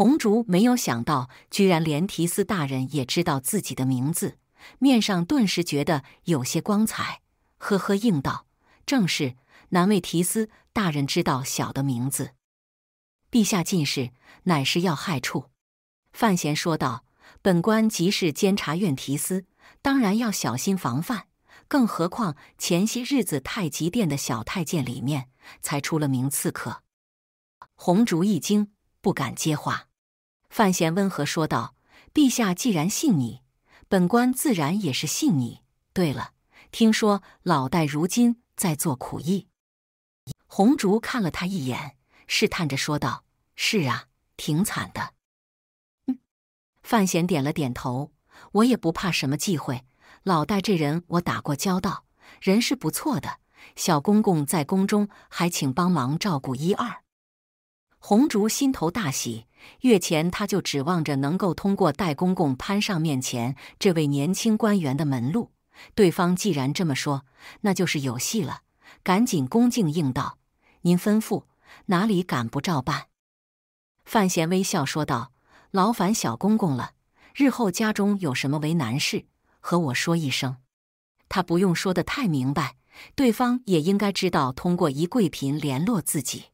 红烛没有想到，居然连提斯大人也知道自己的名字，面上顿时觉得有些光彩。呵呵，应道：“正是，难为提斯大人知道小的名字。”陛下进士乃是要害处，范闲说道：“本官即是监察院提司，当然要小心防范。更何况前些日子太极殿的小太监里面，才出了名刺客。”红烛一惊，不敢接话。范闲温和说道：“陛下既然信你，本官自然也是信你。对了，听说老戴如今在做苦役。”红烛看了他一眼，试探着说道：“是啊，挺惨的。”范闲点了点头：“我也不怕什么忌讳。老戴这人我打过交道，人是不错的。小公公在宫中，还请帮忙照顾一二。”红烛心头大喜。月前他就指望着能够通过戴公公攀上面前这位年轻官员的门路，对方既然这么说，那就是有戏了。赶紧恭敬应道：“您吩咐，哪里敢不照办？”范闲微笑说道：“劳烦小公公了，日后家中有什么为难事，和我说一声。他不用说的太明白，对方也应该知道，通过一贵嫔联络自己。”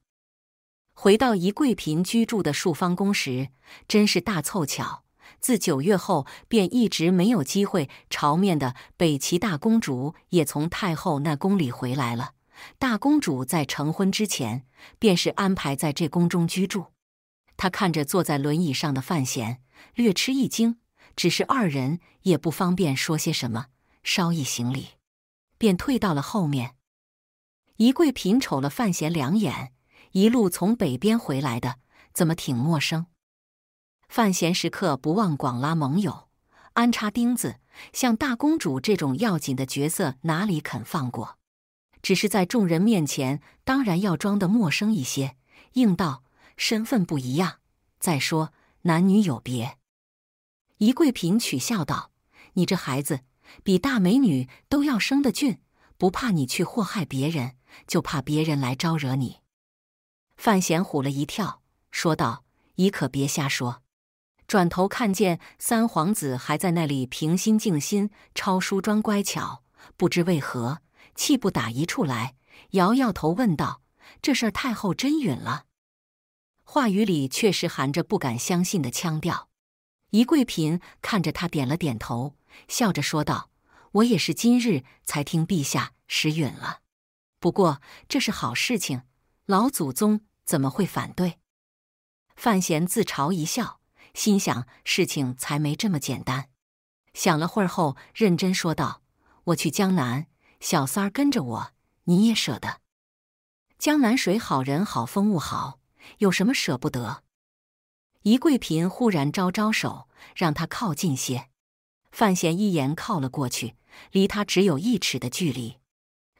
回到宜贵嫔居住的漱芳宫时，真是大凑巧。自九月后便一直没有机会朝面的北齐大公主也从太后那宫里回来了。大公主在成婚之前便是安排在这宫中居住。她看着坐在轮椅上的范闲，略吃一惊，只是二人也不方便说些什么，稍一行礼，便退到了后面。宜贵嫔瞅了范闲两眼。一路从北边回来的，怎么挺陌生？范闲时刻不忘广拉盟友，安插钉子。像大公主这种要紧的角色，哪里肯放过？只是在众人面前，当然要装的陌生一些，硬道身份不一样。再说男女有别。宜贵嫔取笑道：“你这孩子，比大美女都要生的俊，不怕你去祸害别人，就怕别人来招惹你。”范闲唬了一跳，说道：“你可别瞎说。”转头看见三皇子还在那里平心静心抄书装乖巧，不知为何气不打一处来，摇摇头问道：“这事儿太后真允了？”话语里确实含着不敢相信的腔调。宜贵嫔看着他，点了点头，笑着说道：“我也是今日才听陛下实允了，不过这是好事情。”老祖宗怎么会反对？范闲自嘲一笑，心想事情才没这么简单。想了会儿后，认真说道：“我去江南，小三儿跟着我，你也舍得？江南水好人好风物好，有什么舍不得？”宜贵嫔忽然招招手，让他靠近些。范闲一言靠了过去，离他只有一尺的距离。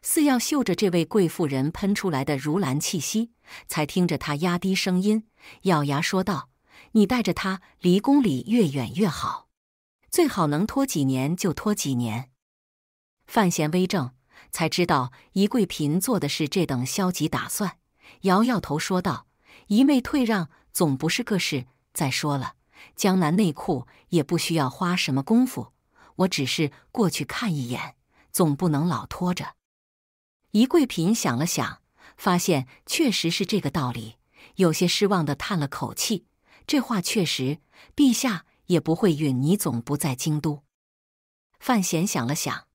似要嗅着这位贵妇人喷出来的如兰气息，才听着她压低声音，咬牙说道：“你带着他离宫里越远越好，最好能拖几年就拖几年。”范闲微怔，才知道宜贵嫔做的是这等消极打算，摇摇头说道：“一味退让总不是个事。再说了，江南内库也不需要花什么功夫，我只是过去看一眼，总不能老拖着。”宜贵嫔想了想，发现确实是这个道理，有些失望的叹了口气。这话确实，陛下也不会允你总不在京都。范闲想了想，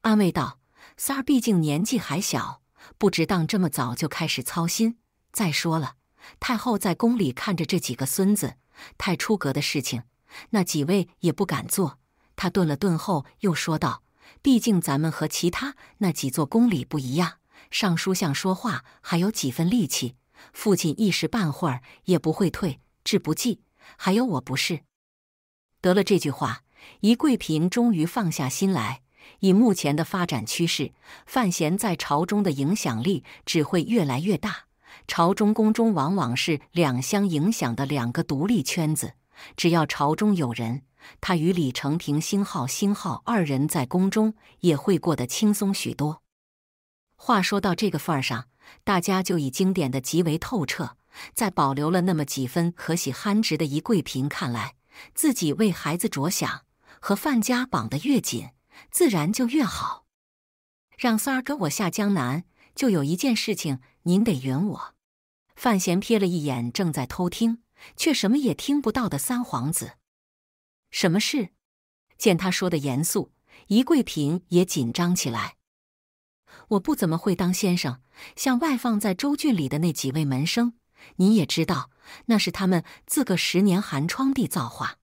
安慰道：“三儿毕竟年纪还小，不值当这么早就开始操心。再说了，太后在宫里看着这几个孙子，太出格的事情，那几位也不敢做。”他顿了顿后，又说道。毕竟咱们和其他那几座宫里不一样，尚书相说话还有几分力气，父亲一时半会儿也不会退，志不济。还有我不是得了这句话，宜贵嫔终于放下心来。以目前的发展趋势，范闲在朝中的影响力只会越来越大。朝中宫中往往是两相影响的两个独立圈子，只要朝中有人。他与李成平、星号星号二人在宫中也会过得轻松许多。话说到这个份儿上，大家就已经点的极为透彻。在保留了那么几分可喜憨直的宜贵嫔看来，自己为孩子着想，和范家绑得越紧，自然就越好。让三儿跟我下江南，就有一件事情您得允我。范闲瞥了一眼正在偷听却什么也听不到的三皇子。什么事？见他说的严肃，宜贵嫔也紧张起来。我不怎么会当先生，像外放在州郡里的那几位门生，你也知道，那是他们自个十年寒窗的造化。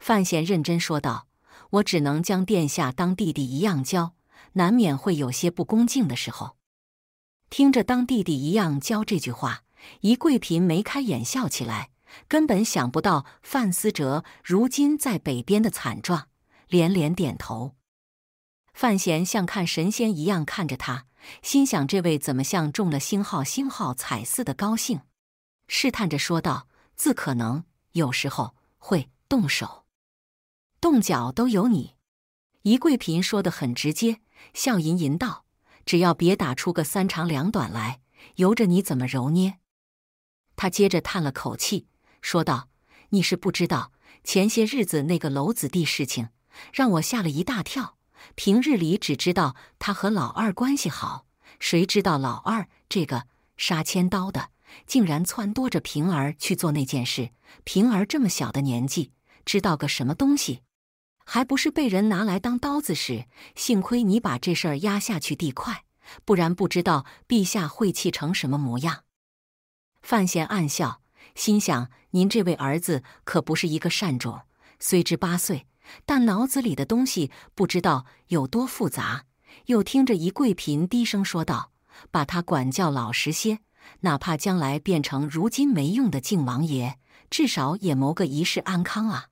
范闲认真说道：“我只能将殿下当弟弟一样教，难免会有些不恭敬的时候。”听着“当弟弟一样教”这句话，宜贵嫔眉开眼笑起来。根本想不到范思哲如今在北边的惨状，连连点头。范闲像看神仙一样看着他，心想这位怎么像中了星号星号彩似的高兴？试探着说道：“自可能有时候会动手动脚，都有你。”余贵嫔说的很直接，笑吟吟道：“只要别打出个三长两短来，由着你怎么揉捏。”他接着叹了口气。说道：“你是不知道，前些日子那个娄子弟事情，让我吓了一大跳。平日里只知道他和老二关系好，谁知道老二这个杀千刀的，竟然撺掇着平儿去做那件事。平儿这么小的年纪，知道个什么东西，还不是被人拿来当刀子使？幸亏你把这事儿压下去地快，不然不知道陛下会气成什么模样。”范闲暗笑。心想，您这位儿子可不是一个善种，虽知八岁，但脑子里的东西不知道有多复杂。又听着一贵嫔低声说道：“把他管教老实些，哪怕将来变成如今没用的靖王爷，至少也谋个一世安康啊。”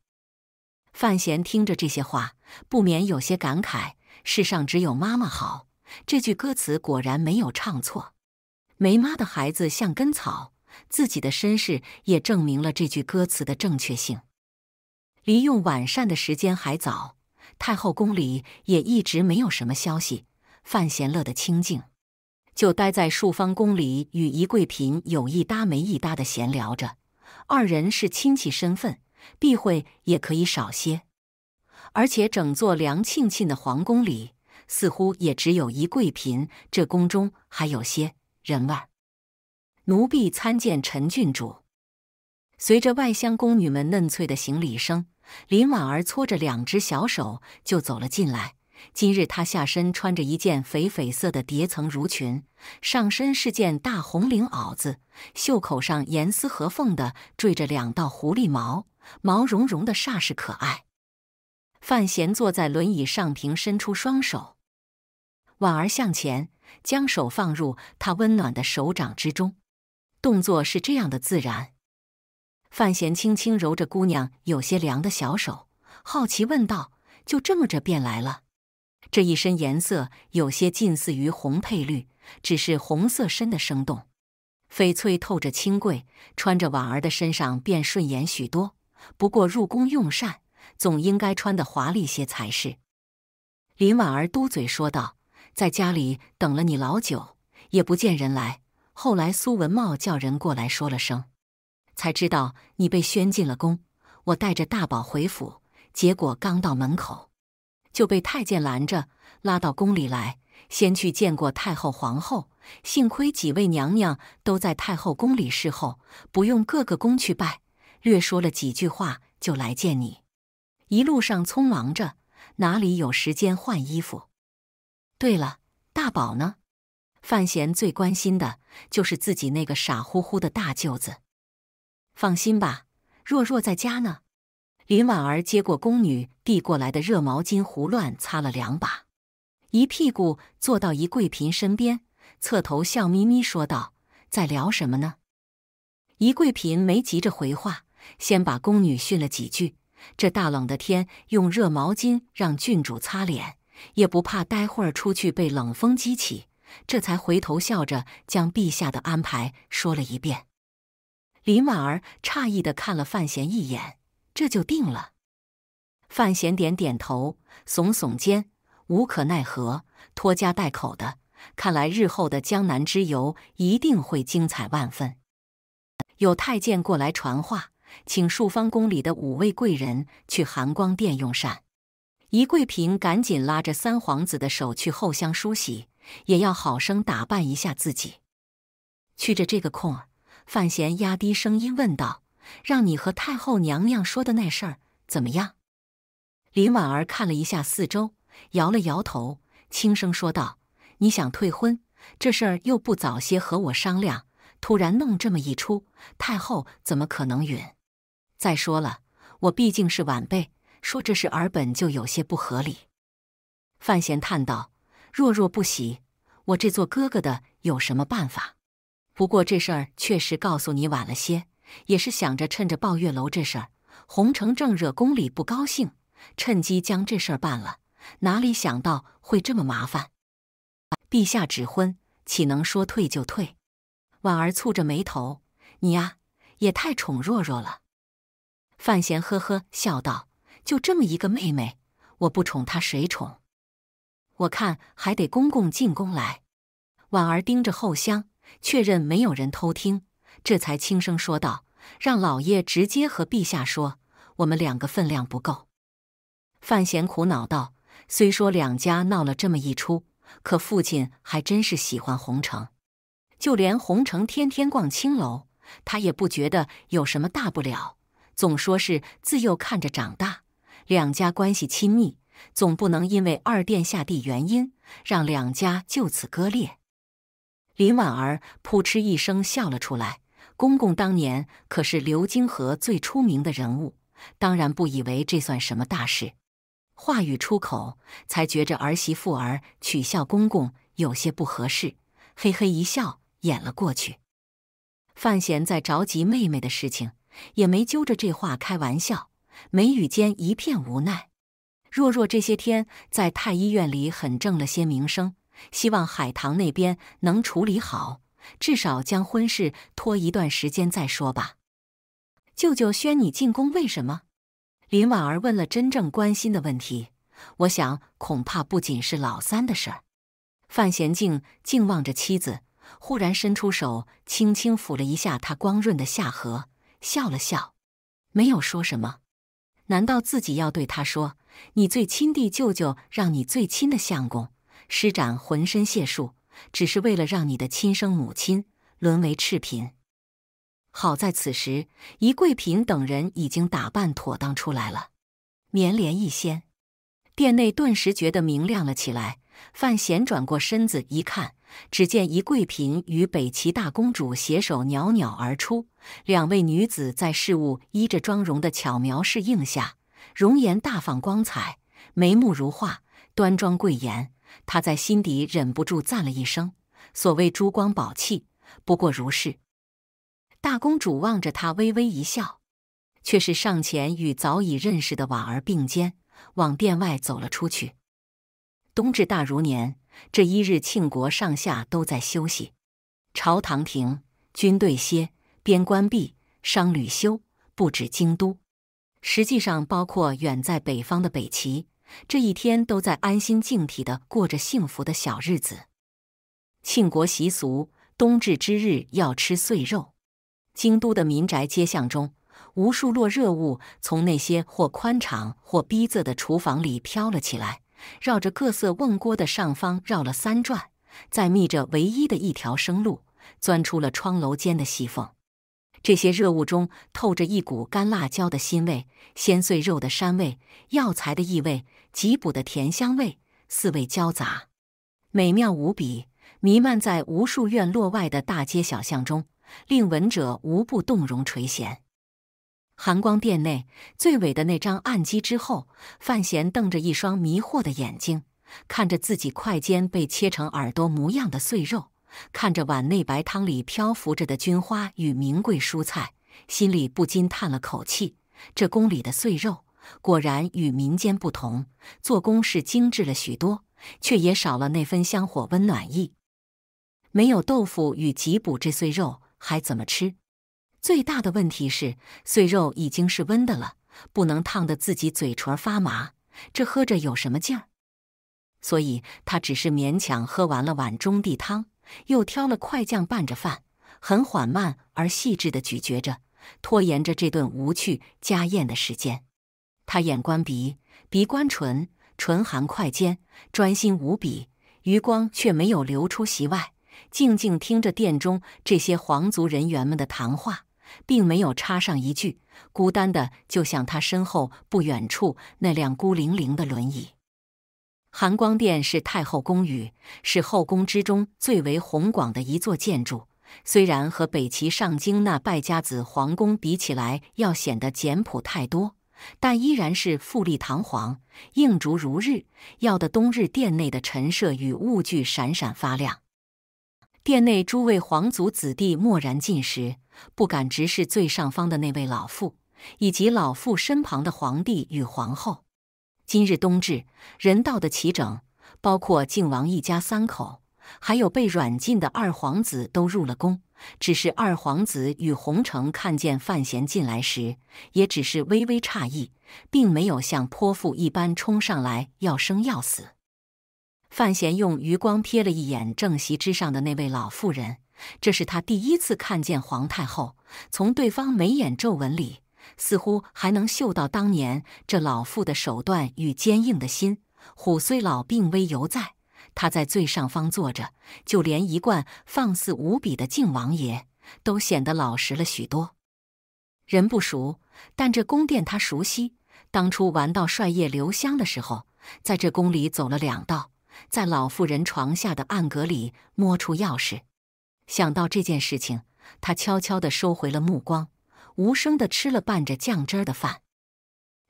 范闲听着这些话，不免有些感慨：“世上只有妈妈好。”这句歌词果然没有唱错，“没妈的孩子像根草。”自己的身世也证明了这句歌词的正确性。离用晚膳的时间还早，太后宫里也一直没有什么消息。范闲乐得清静，就待在漱芳宫里与一贵嫔有一搭没一搭的闲聊着。二人是亲戚身份，避讳也可以少些。而且整座梁庆庆的皇宫里，似乎也只有一贵嫔，这宫中还有些人味。奴婢参见陈郡主。随着外乡宫女们嫩翠的行礼声，林婉儿搓着两只小手就走了进来。今日她下身穿着一件肥绯色的叠层襦裙，上身是件大红领袄子，袖口上严丝合缝的缀着两道狐狸毛，毛茸茸的煞是可爱。范闲坐在轮椅上，平伸出双手，婉儿向前将手放入他温暖的手掌之中。动作是这样的自然，范闲轻轻揉着姑娘有些凉的小手，好奇问道：“就这么着便来了？”这一身颜色有些近似于红配绿，只是红色深的生动，翡翠透着清贵，穿着婉儿的身上便顺眼许多。不过入宫用膳，总应该穿的华丽些才是。林婉儿嘟嘴说道：“在家里等了你老久，也不见人来。”后来苏文茂叫人过来说了声，才知道你被宣进了宫。我带着大宝回府，结果刚到门口，就被太监拦着，拉到宫里来，先去见过太后、皇后。幸亏几位娘娘都在太后宫里侍候，不用各个宫去拜。略说了几句话，就来见你。一路上匆忙着，哪里有时间换衣服？对了，大宝呢？范闲最关心的就是自己那个傻乎乎的大舅子。放心吧，若若在家呢。林婉儿接过宫女递过来的热毛巾，胡乱擦了两把，一屁股坐到一桂嫔身边，侧头笑眯眯说道：“在聊什么呢？”一桂嫔没急着回话，先把宫女训了几句。这大冷的天，用热毛巾让郡主擦脸，也不怕待会儿出去被冷风激起。这才回头笑着将陛下的安排说了一遍。林婉儿诧异的看了范闲一眼，这就定了。范闲点点头，耸耸肩，无可奈何，拖家带口的，看来日后的江南之游一定会精彩万分。有太监过来传话，请数芳宫里的五位贵人去寒光殿用膳。宜贵嫔赶紧拉着三皇子的手去后厢梳洗。也要好生打扮一下自己。去着这个空儿，范闲压低声音问道：“让你和太后娘娘说的那事儿怎么样？”林婉儿看了一下四周，摇了摇头，轻声说道：“你想退婚这事儿又不早些和我商量，突然弄这么一出，太后怎么可能允？再说了，我毕竟是晚辈，说这事儿本就有些不合理。”范闲叹道。若若不喜，我这做哥哥的有什么办法？不过这事儿确实告诉你晚了些，也是想着趁着抱月楼这事儿，洪尘正惹宫里不高兴，趁机将这事儿办了。哪里想到会这么麻烦？陛下指婚，岂能说退就退？婉儿蹙着眉头：“你呀，也太宠若若了。”范闲呵呵笑道：“就这么一个妹妹，我不宠她谁宠？”我看还得公公进宫来。婉儿盯着后厢，确认没有人偷听，这才轻声说道：“让老爷直接和陛下说，我们两个分量不够。”范闲苦恼道：“虽说两家闹了这么一出，可父亲还真是喜欢红城，就连红城天天逛青楼，他也不觉得有什么大不了，总说是自幼看着长大，两家关系亲密。”总不能因为二殿下地原因，让两家就此割裂。林婉儿扑哧一声笑了出来。公公当年可是流金河最出名的人物，当然不以为这算什么大事。话语出口，才觉着儿媳妇儿取笑公公有些不合适，嘿嘿一笑，掩了过去。范闲在着急妹妹的事情，也没揪着这话开玩笑，眉宇间一片无奈。若若这些天在太医院里很挣了些名声，希望海棠那边能处理好，至少将婚事拖一段时间再说吧。舅舅宣你进宫，为什么？林婉儿问了真正关心的问题。我想恐怕不仅是老三的事儿。范闲静静望着妻子，忽然伸出手，轻轻抚了一下她光润的下颌，笑了笑，没有说什么。难道自己要对他说？你最亲弟舅舅让你最亲的相公施展浑身解数，只是为了让你的亲生母亲沦为赤贫。好在此时，宜贵嫔等人已经打扮妥当出来了，棉帘一掀，殿内顿时觉得明亮了起来。范闲转过身子一看，只见宜贵嫔与北齐大公主携手袅袅而出，两位女子在事物依着妆容的巧妙适应下。容颜大放光彩，眉目如画，端庄贵严。他在心底忍不住赞了一声：“所谓珠光宝气，不过如是。”大公主望着他微微一笑，却是上前与早已认识的婉儿并肩，往殿外走了出去。冬至大如年，这一日，庆国上下都在休息，朝堂停，军队歇，边关闭，商旅休，不止京都。实际上，包括远在北方的北齐，这一天都在安心静体的过着幸福的小日子。庆国习俗，冬至之日要吃碎肉。京都的民宅街巷中，无数落热物从那些或宽敞或逼仄的厨房里飘了起来，绕着各色瓮锅的上方绕了三转，在觅着唯一的一条生路，钻出了窗楼间的细缝。这些热物中透着一股干辣椒的辛味、鲜碎肉的膻味、药材的异味、极补的甜香味，四味交杂，美妙无比，弥漫在无数院落外的大街小巷中，令闻者无不动容垂涎。寒光殿内最尾的那张案几之后，范闲瞪着一双迷惑的眼睛，看着自己快尖被切成耳朵模样的碎肉。看着碗内白汤里漂浮着的菌花与名贵蔬菜，心里不禁叹了口气。这宫里的碎肉果然与民间不同，做工是精致了许多，却也少了那份香火温暖意。没有豆腐与脊补，这碎肉还怎么吃？最大的问题是，碎肉已经是温的了，不能烫得自己嘴唇发麻，这喝着有什么劲儿？所以，他只是勉强喝完了碗中地汤。又挑了块酱拌着饭，很缓慢而细致的咀嚼着，拖延着这顿无趣家宴的时间。他眼观鼻，鼻观唇，唇含筷尖，专心无比，余光却没有流出席外，静静听着殿中这些皇族人员们的谈话，并没有插上一句，孤单的就像他身后不远处那辆孤零零的轮椅。含光殿是太后宫宇，是后宫之中最为宏广的一座建筑。虽然和北齐上京那败家子皇宫比起来，要显得简朴太多，但依然是富丽堂皇，映烛如日，耀得冬日殿内的陈设与物具闪闪发亮。殿内诸位皇族子弟默然进食，不敢直视最上方的那位老妇，以及老妇身旁的皇帝与皇后。今日冬至，人到的齐整，包括靖王一家三口，还有被软禁的二皇子都入了宫。只是二皇子与洪承看见范闲进来时，也只是微微诧异，并没有像泼妇一般冲上来要生要死。范闲用余光瞥了一眼正席之上的那位老妇人，这是他第一次看见皇太后，从对方眉眼皱纹里。似乎还能嗅到当年这老妇的手段与坚硬的心。虎虽老，病危犹在。他在最上方坐着，就连一贯放肆无比的靖王爷都显得老实了许多。人不熟，但这宫殿他熟悉。当初玩到《帅夜留香》的时候，在这宫里走了两道，在老妇人床下的暗格里摸出钥匙。想到这件事情，他悄悄地收回了目光。无声的吃了拌着酱汁儿的饭，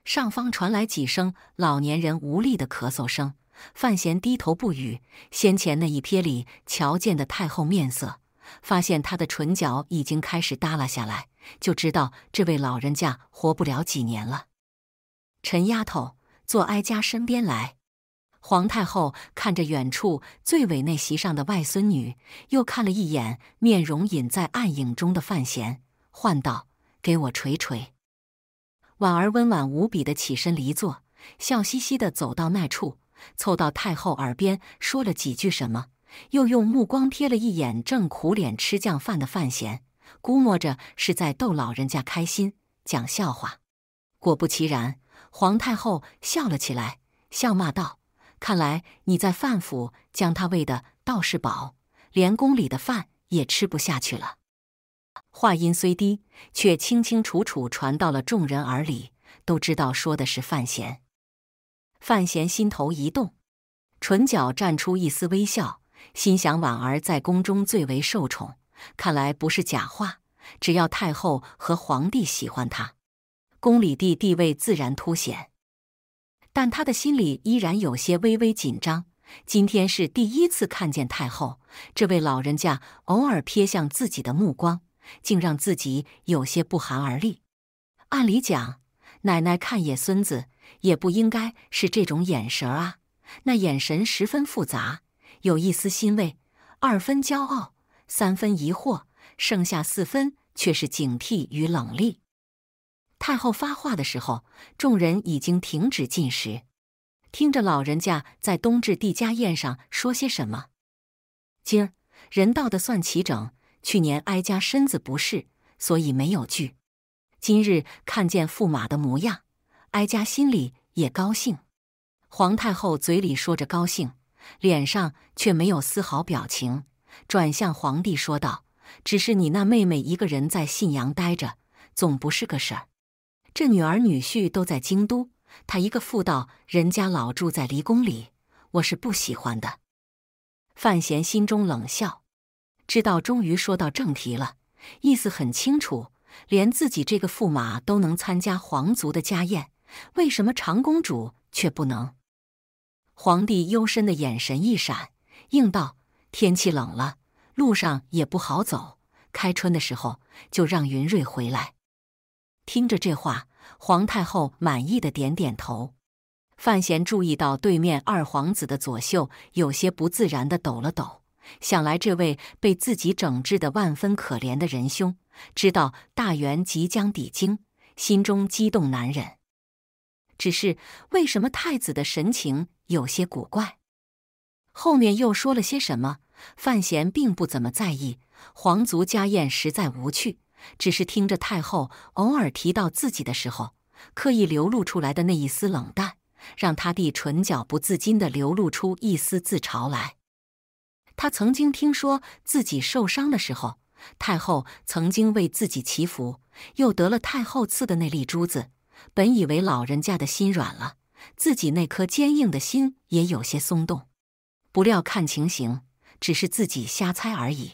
上方传来几声老年人无力的咳嗽声。范闲低头不语，先前那一瞥里瞧见的太后面色，发现他的唇角已经开始耷拉下来，就知道这位老人家活不了几年了。陈丫头，坐哀家身边来。皇太后看着远处最委内席上的外孙女，又看了一眼面容隐在暗影中的范闲，唤道。给我捶捶。婉儿温婉无比的起身离座，笑嘻嘻的走到那处，凑到太后耳边说了几句什么，又用目光瞥了一眼正苦脸吃酱饭的范闲，估摸着是在逗老人家开心，讲笑话。果不其然，皇太后笑了起来，笑骂道：“看来你在范府将他喂的倒是饱，连宫里的饭也吃不下去了。”话音虽低，却清清楚楚传到了众人耳里，都知道说的是范闲。范闲心头一动，唇角绽出一丝微笑，心想：婉儿在宫中最为受宠，看来不是假话。只要太后和皇帝喜欢她，宫里地地位自然凸显。但他的心里依然有些微微紧张。今天是第一次看见太后这位老人家，偶尔瞥向自己的目光。竟让自己有些不寒而栗。按理讲，奶奶看野孙子也不应该是这种眼神啊。那眼神十分复杂，有一丝欣慰，二分骄傲，三分疑惑，剩下四分却是警惕与冷厉。太后发话的时候，众人已经停止进食，听着老人家在冬至地家宴上说些什么。今儿人到的算齐整。去年哀家身子不适，所以没有去。今日看见驸马的模样，哀家心里也高兴。皇太后嘴里说着高兴，脸上却没有丝毫表情，转向皇帝说道：“只是你那妹妹一个人在信阳待着，总不是个事儿。这女儿女婿都在京都，她一个妇道人家老住在离宫里，我是不喜欢的。”范闲心中冷笑。知道，终于说到正题了，意思很清楚。连自己这个驸马都能参加皇族的家宴，为什么长公主却不能？皇帝幽深的眼神一闪，应道：“天气冷了，路上也不好走。开春的时候就让云瑞回来。”听着这话，皇太后满意的点点头。范闲注意到对面二皇子的左袖有些不自然的抖了抖。想来，这位被自己整治的万分可怜的仁兄，知道大元即将抵京，心中激动难忍。只是为什么太子的神情有些古怪？后面又说了些什么？范闲并不怎么在意。皇族家宴实在无趣，只是听着太后偶尔提到自己的时候，刻意流露出来的那一丝冷淡，让他弟唇角不自禁地流露出一丝自嘲来。他曾经听说自己受伤的时候，太后曾经为自己祈福，又得了太后赐的那粒珠子。本以为老人家的心软了，自己那颗坚硬的心也有些松动。不料看情形，只是自己瞎猜而已。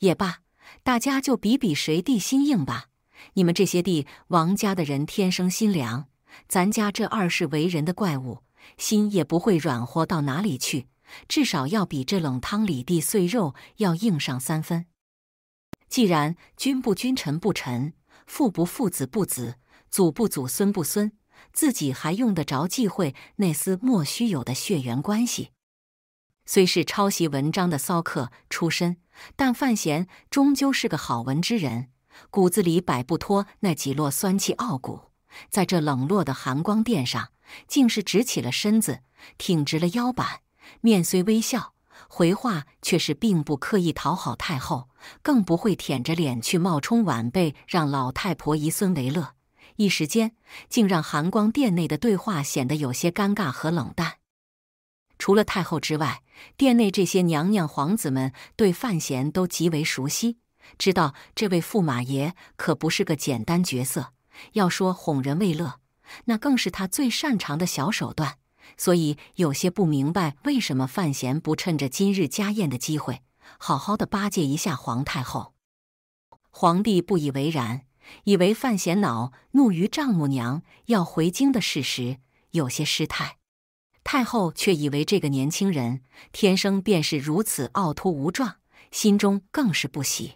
也罢，大家就比比谁地心硬吧。你们这些地王家的人天生心凉，咱家这二世为人的怪物，心也不会软和到哪里去。至少要比这冷汤里地碎肉要硬上三分。既然君不君，臣不臣，父不父子不子，祖不祖，孙不孙，自己还用得着忌讳那丝莫须有的血缘关系？虽是抄袭文章的骚客出身，但范闲终究是个好文之人，骨子里摆不脱那几落酸气傲骨。在这冷落的寒光殿上，竟是直起了身子，挺直了腰板。面虽微笑，回话却是并不刻意讨好太后，更不会舔着脸去冒充晚辈，让老太婆怡孙为乐。一时间，竟让寒光殿内的对话显得有些尴尬和冷淡。除了太后之外，殿内这些娘娘、皇子们对范闲都极为熟悉，知道这位驸马爷可不是个简单角色。要说哄人为乐，那更是他最擅长的小手段。所以有些不明白，为什么范闲不趁着今日家宴的机会，好好的巴结一下皇太后。皇帝不以为然，以为范闲恼怒于丈母娘要回京的事实，有些失态。太后却以为这个年轻人天生便是如此傲突无状，心中更是不喜。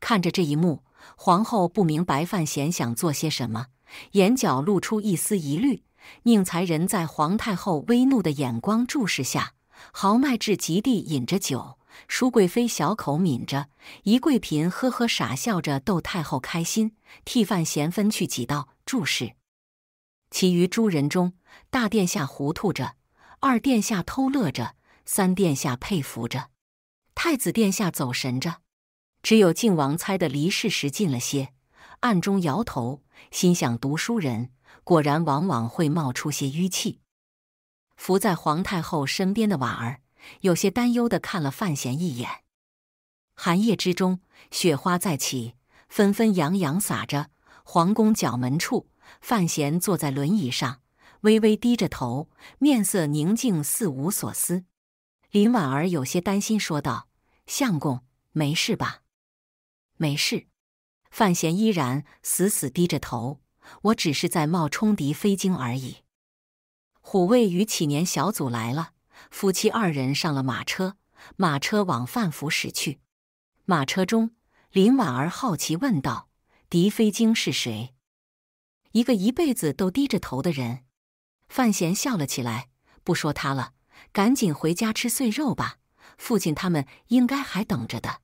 看着这一幕，皇后不明白范闲想做些什么，眼角露出一丝疑虑。宁财人在皇太后微怒的眼光注视下，豪迈至极地饮着酒；淑贵妃小口抿着，宜贵嫔呵呵傻笑着逗太后开心，替范闲分去几道注视。其余诸人中，大殿下糊涂着，二殿下偷乐着，三殿下佩服着，太子殿下走神着，只有靖王猜的离事实近了些，暗中摇头，心想读书人。果然往往会冒出些淤气。伏在皇太后身边的婉儿有些担忧的看了范闲一眼。寒夜之中，雪花再起，纷纷扬扬洒着。皇宫角门处，范闲坐在轮椅上，微微低着头，面色宁静，似无所思。林婉儿有些担心说道：“相公，没事吧？”“没事。”范闲依然死死低着头。我只是在冒充狄飞京而已。虎卫与启年小组来了，夫妻二人上了马车，马车往范府驶去。马车中，林婉儿好奇问道：“狄飞京是谁？”一个一辈子都低着头的人。范闲笑了起来：“不说他了，赶紧回家吃碎肉吧，父亲他们应该还等着的。”